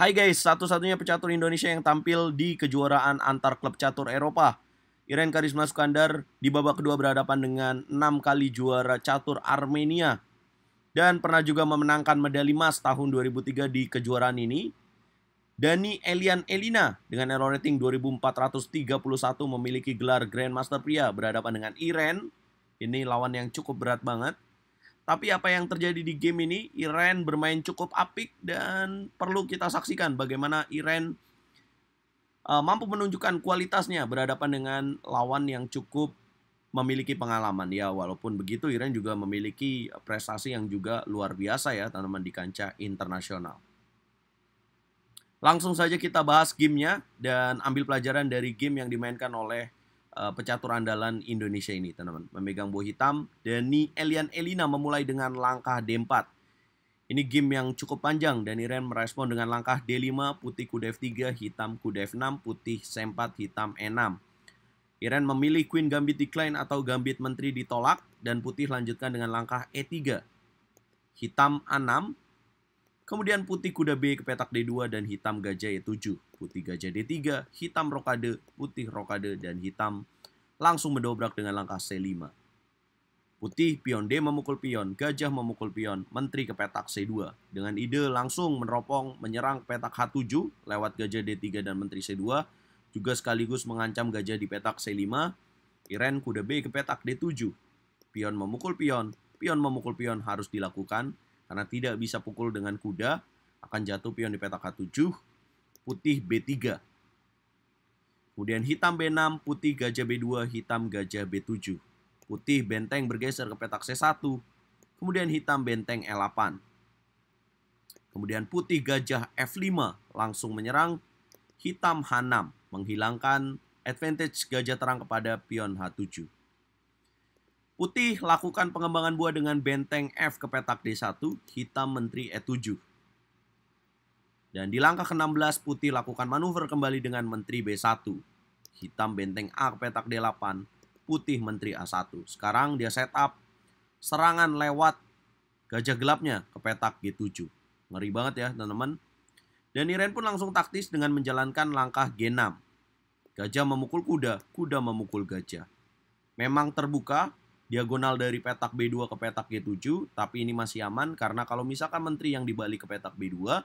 Hai guys, satu-satunya pecatur Indonesia yang tampil di kejuaraan antar klub catur Eropa. Iren Karisma Sukandar di babak kedua berhadapan dengan 6 kali juara catur Armenia. Dan pernah juga memenangkan medali emas tahun 2003 di kejuaraan ini. Dani Elian Elina dengan error rating 2431 memiliki gelar Grandmaster pria berhadapan dengan Iren. Ini lawan yang cukup berat banget. Tapi apa yang terjadi di game ini, Iran bermain cukup apik dan perlu kita saksikan bagaimana Iran uh, eh, mampu menunjukkan kualitasnya berhadapan dengan lawan yang cukup memiliki pengalaman. Ya, walaupun begitu Iran juga memiliki prestasi yang juga luar biasa ya teman-teman di kancah internasional. Langsung saja kita bahas gamenya dan ambil pelajaran dari game yang dimainkan oleh uh, pecatur andalan Indonesia ini, teman-teman. Memegang buah hitam, Dani Elian Elina memulai dengan langkah D4. Ini game yang cukup panjang dan Iren merespon dengan langkah D5, putih kuda F3, hitam kuda F6, putih C4, hitam E6. Iren memilih Queen Gambit decline atau Gambit Menteri ditolak dan putih lanjutkan dengan langkah E3. Hitam A6, Kemudian putih kuda B ke petak D2 dan hitam gajah E7. Putih gajah D3, hitam rokade, putih rokade, dan hitam langsung mendobrak dengan langkah C5. Putih, pion D memukul pion, gajah memukul pion, menteri ke petak C2. Dengan ide langsung meneropong menyerang petak H7 lewat gajah D3 dan menteri C2, juga sekaligus mengancam gajah di petak C5, Iren kuda B ke petak D7. Pion memukul pion, pion memukul pion harus dilakukan, karena tidak bisa pukul dengan kuda, akan jatuh pion di petak h 7 putih B3. Kemudian hitam B6, putih gajah B2, hitam gajah B7. Putih benteng bergeser ke petak C1, kemudian hitam benteng E8. Kemudian putih gajah F5 langsung menyerang, hitam H6 menghilangkan advantage gajah terang kepada pion H7. Putih lakukan pengembangan buah dengan benteng F ke petak D1, hitam menteri E7. Dan di langkah ke-16 putih lakukan manuver kembali dengan menteri B1. Hitam benteng A ke petak D8, putih menteri A1. Sekarang dia setup serangan lewat gajah gelapnya ke petak G7. Ngeri banget ya teman-teman. Dan Iren pun langsung taktis dengan menjalankan langkah G6. Gajah memukul kuda, kuda memukul gajah. Memang terbuka, diagonal dari petak B2 ke petak G7, tapi ini masih aman karena kalau misalkan menteri yang dibalik ke petak B2,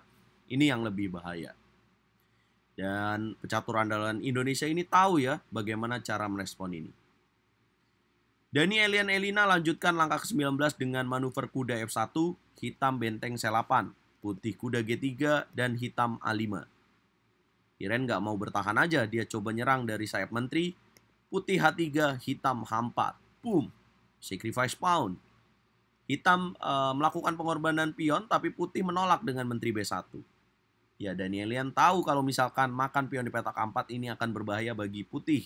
ini yang lebih bahaya. Dan pecatur andalan Indonesia ini tahu ya bagaimana cara merespon ini. Dani Elian Elina lanjutkan langkah ke-19 dengan manuver kuda F1, hitam benteng C8, putih kuda G3, dan hitam A5. Iren nggak mau bertahan aja, dia coba nyerang dari sayap menteri, putih H3, hitam H4. Boom! sacrifice pawn. Hitam e, melakukan pengorbanan pion tapi putih menolak dengan menteri B1. Ya Danielian tahu kalau misalkan makan pion di petak 4 ini akan berbahaya bagi putih.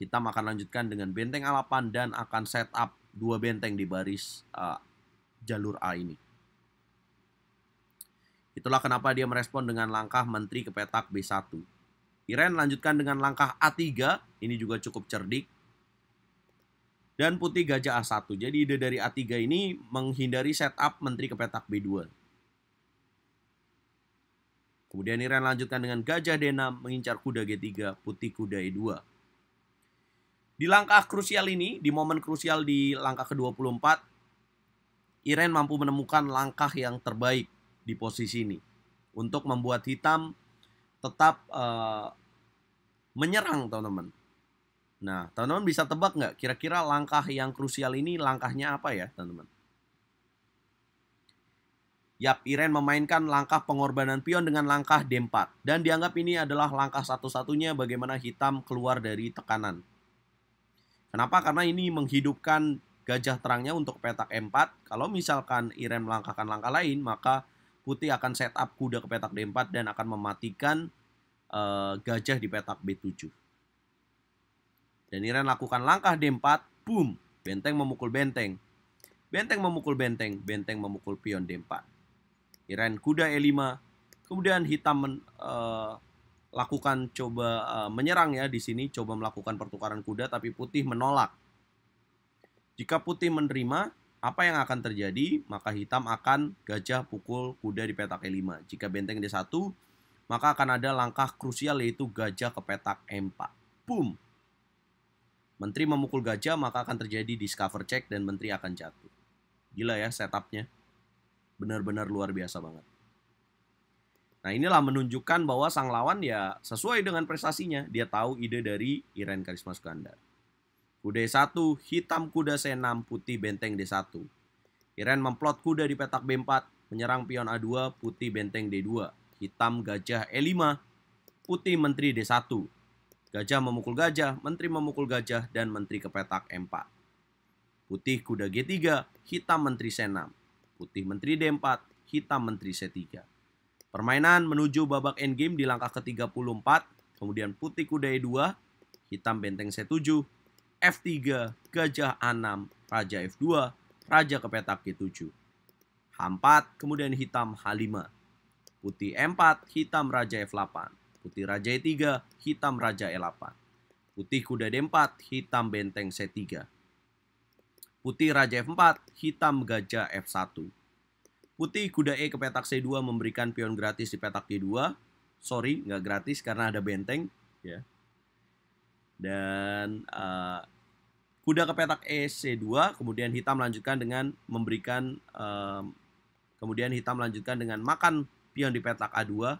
Hitam akan lanjutkan dengan benteng A8 dan akan setup dua benteng di baris e, jalur A ini. Itulah kenapa dia merespon dengan langkah menteri ke petak B1. Iren lanjutkan dengan langkah A3, ini juga cukup cerdik dan putih gajah A1. Jadi ide dari A3 ini menghindari setup menteri ke petak B2. Kemudian iren lanjutkan dengan gajah D6 mengincar kuda G3, putih kuda E2. Di langkah krusial ini, di momen krusial di langkah ke-24, iren mampu menemukan langkah yang terbaik di posisi ini untuk membuat hitam tetap uh, menyerang, teman-teman Nah, teman-teman bisa tebak nggak kira-kira langkah yang krusial ini langkahnya apa ya, teman-teman? Yap, Iren memainkan langkah pengorbanan pion dengan langkah D4. Dan dianggap ini adalah langkah satu-satunya bagaimana hitam keluar dari tekanan. Kenapa? Karena ini menghidupkan gajah terangnya untuk petak e M4. Kalau misalkan Iren melangkahkan langkah lain, maka putih akan setup kuda ke petak D4 dan akan mematikan uh, gajah di petak B7. Dan Iran lakukan langkah D4, boom, benteng memukul benteng. Benteng memukul benteng, benteng memukul pion D4. Iran kuda E5, kemudian hitam men, uh, lakukan coba uh, menyerang ya di sini, coba melakukan pertukaran kuda tapi putih menolak. Jika putih menerima, apa yang akan terjadi? Maka hitam akan gajah pukul kuda di petak E5. Jika benteng D1, maka akan ada langkah krusial yaitu gajah ke petak e M4. Boom! Menteri memukul gajah maka akan terjadi discover check dan menteri akan jatuh. Gila ya setupnya. Benar-benar luar biasa banget. Nah inilah menunjukkan bahwa sang lawan ya sesuai dengan prestasinya. Dia tahu ide dari Iren Karisma Sukandar. Kuda E1, hitam kuda C6, putih benteng D1. Iren memplot kuda di petak B4, menyerang pion A2, putih benteng D2, hitam gajah E5, putih menteri D1, Gajah memukul gajah, menteri memukul gajah, dan menteri kepetak M4. Putih kuda G3, hitam menteri C6. Putih menteri D4, hitam menteri C3. Permainan menuju babak endgame di langkah ke-34, kemudian putih kuda E2, hitam benteng C7, F3, gajah A6, raja F2, raja kepetak G7. H4, kemudian hitam H5. Putih M4, hitam raja F8 putih raja E3, hitam raja E8. Putih kuda D4, hitam benteng C3. Putih raja F4, hitam gajah F1. Putih kuda E ke petak C2 memberikan pion gratis di petak D2. Sorry, nggak gratis karena ada benteng. ya. Dan uh, kuda ke petak E C2, kemudian hitam melanjutkan dengan memberikan um, kemudian hitam melanjutkan dengan makan pion di petak A2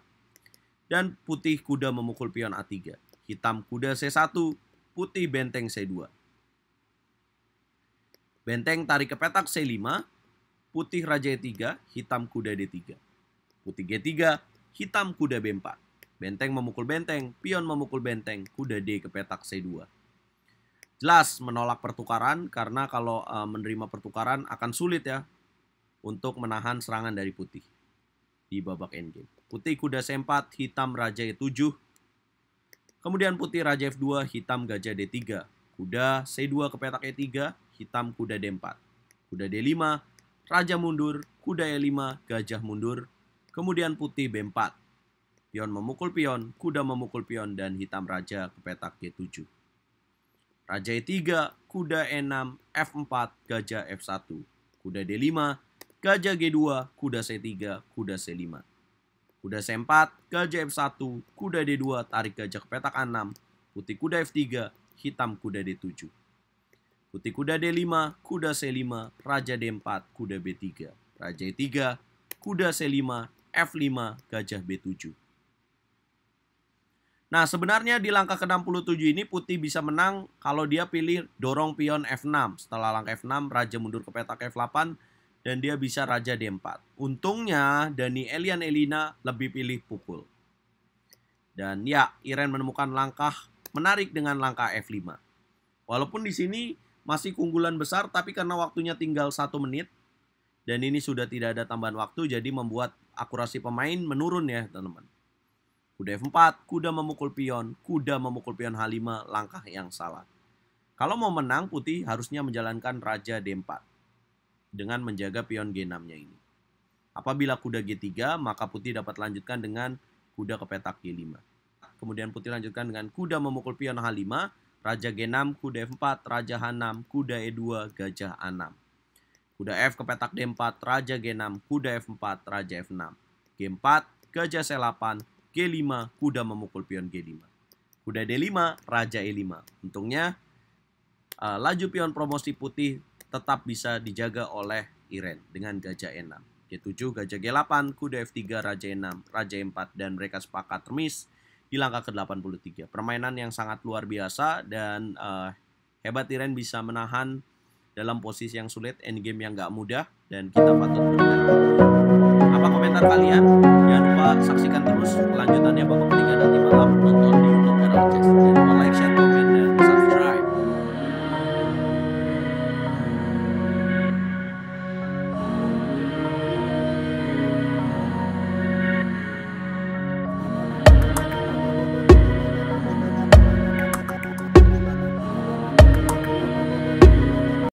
dan putih kuda memukul pion A3, hitam kuda C1, putih benteng C2. Benteng tarik ke petak C5, putih raja E3, hitam kuda D3. Putih G3, hitam kuda B4. Benteng memukul benteng, pion memukul benteng, kuda D ke petak C2. Jelas menolak pertukaran karena kalau eh, menerima pertukaran akan sulit ya untuk menahan serangan dari putih di babak endgame. Putih kuda C4, hitam raja E7. Kemudian putih raja F2, hitam gajah D3. Kuda C2 ke petak E3, hitam kuda D4. Kuda D5, raja mundur, kuda E5, gajah mundur. Kemudian putih B4. Pion memukul pion, kuda memukul pion, dan hitam raja ke petak G7. Raja E3, kuda E6, F4, gajah F1. Kuda D5, gajah G2, kuda C3, kuda C5. Kuda C4, gajah F1, kuda D2, tarik gajah ke petak A6, putih kuda F3, hitam kuda D7. Putih kuda D5, kuda C5, raja D4, kuda B3, raja E3, kuda C5, F5, gajah B7. Nah, sebenarnya di langkah ke-67 ini putih bisa menang kalau dia pilih dorong pion F6. Setelah langkah F6, raja mundur ke petak F8, dan dia bisa raja D4. Untungnya Dani Elian Elina lebih pilih pukul. Dan ya, Iren menemukan langkah menarik dengan langkah F5. Walaupun di sini masih keunggulan besar, tapi karena waktunya tinggal satu menit, dan ini sudah tidak ada tambahan waktu, jadi membuat akurasi pemain menurun ya, teman-teman. Kuda F4, kuda memukul pion, kuda memukul pion H5, langkah yang salah. Kalau mau menang, putih harusnya menjalankan Raja D4 dengan menjaga pion G6-nya ini. Apabila kuda G3, maka putih dapat lanjutkan dengan kuda ke petak G5. Kemudian putih lanjutkan dengan kuda memukul pion H5, raja G6, kuda F4, raja H6, kuda E2, gajah A6. Kuda F ke petak D4, raja G6, kuda e F4, raja F6. G4, gajah C8, G5, kuda memukul pion G5. Kuda D5, raja E5. Untungnya, eh, laju pion promosi putih tetap bisa dijaga oleh Iren dengan gajah E6. G7, gajah G8, kuda F3, raja E6, raja E4, dan mereka sepakat remis di langkah ke-83. Permainan yang sangat luar biasa dan uh, hebat Iren bisa menahan dalam posisi yang sulit, endgame yang gak mudah, dan kita patut berharap apa komentar kalian. Jangan lupa saksikan terus kelanjutannya babak ketiga nanti malam nonton di YouTube Channel Chess. Jangan like, share.